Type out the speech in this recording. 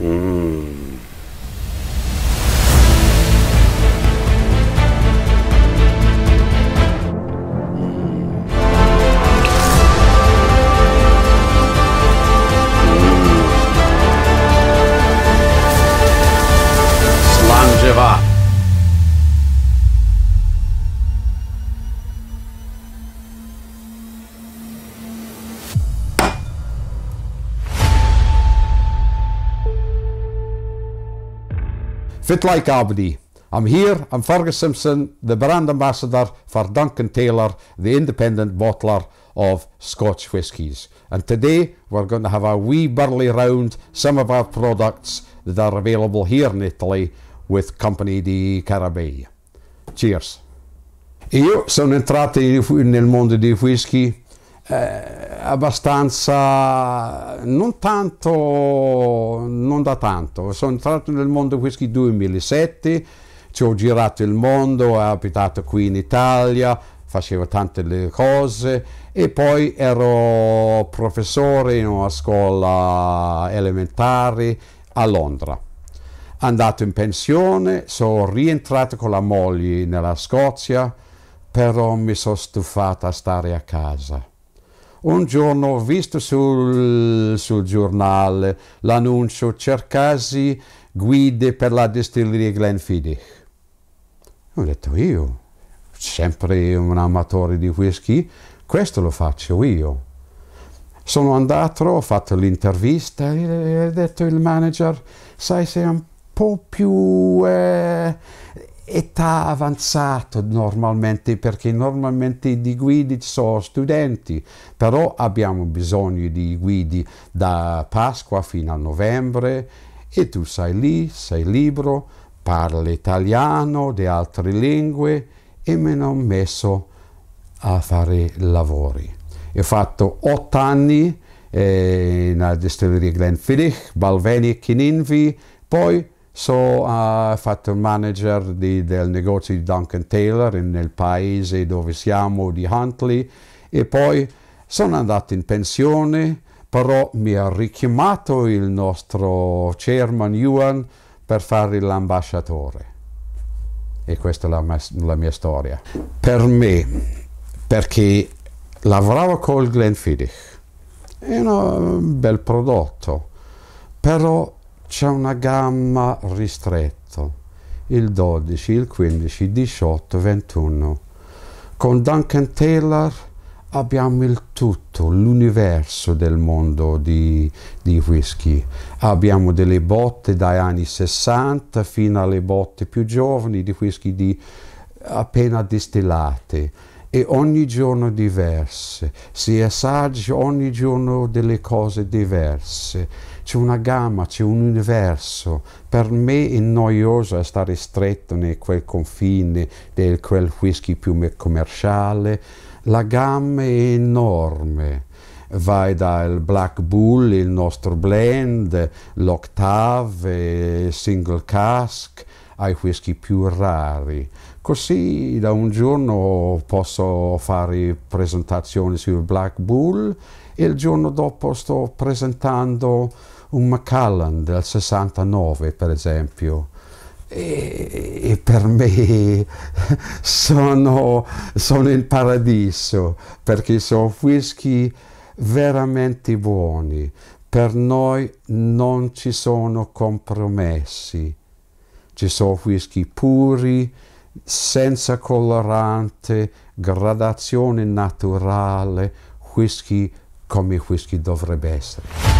Mm. Fit Like Abdi. I'm here, I'm Fergus Simpson, the brand ambassador for Duncan Taylor, the independent bottler of Scotch whiskies. And today we're going to have a wee burly round some of our products that are available here in Italy with Company di Carabei. Cheers! Io sono entrato nel mondo dei whisky eh, abbastanza non tanto non da tanto sono entrato nel mondo whisky 2007 ci ho girato il mondo ho abitato qui in Italia facevo tante le cose e poi ero professore in una scuola elementare a Londra andato in pensione sono rientrato con la moglie nella Scozia però mi sono stufata a stare a casa un giorno ho visto sul, sul giornale l'annuncio cercasi guide per la distilleria Glenfiddich. Ho detto io, sempre un amatore di whisky, questo lo faccio io. Sono andato, ho fatto l'intervista e ho detto il manager, sai sei un po' più... Eh, età avanzata normalmente perché normalmente di guidi sono studenti però abbiamo bisogno di guidi da Pasqua fino a novembre e tu sei lì, sei libero, parli italiano, di altre lingue e mi hanno messo a fare lavori. Ho fatto otto anni eh, nella distilleria Glenfiddich, Balvenie, Kininvi, poi So, ha uh, fatto manager di, del negozio di Duncan Taylor nel paese dove siamo, di Huntley, e poi sono andato in pensione, però mi ha richiamato il nostro chairman Yuan per fare l'ambasciatore. E questa è la mia, la mia storia. Per me, perché lavoravo col Glenfiddich, è un bel prodotto, però c'è una gamma ristretta, il 12, il 15, il 18, 21. Con Duncan Taylor abbiamo il tutto, l'universo del mondo di, di, whisky. Abbiamo delle botte dagli anni 60 fino alle botte più giovani di whisky di appena distillate e ogni giorno diverse, si assaggia ogni giorno delle cose diverse, c'è una gamma, c'è un universo. Per me è noioso stare stretto nel quel confine di quel whisky più commerciale, la gamma è enorme vai dal Black Bull, il nostro blend, l'Octave, il single cask, ai whisky più rari. Così da un giorno posso fare presentazioni sul Black Bull e il giorno dopo sto presentando un Macallan del 69 per esempio. E, e per me sono, sono in paradiso perché sono whisky veramente buoni. Per noi non ci sono compromessi. Ci sono whisky puri senza colorante, gradazione naturale, whisky come whisky dovrebbe essere.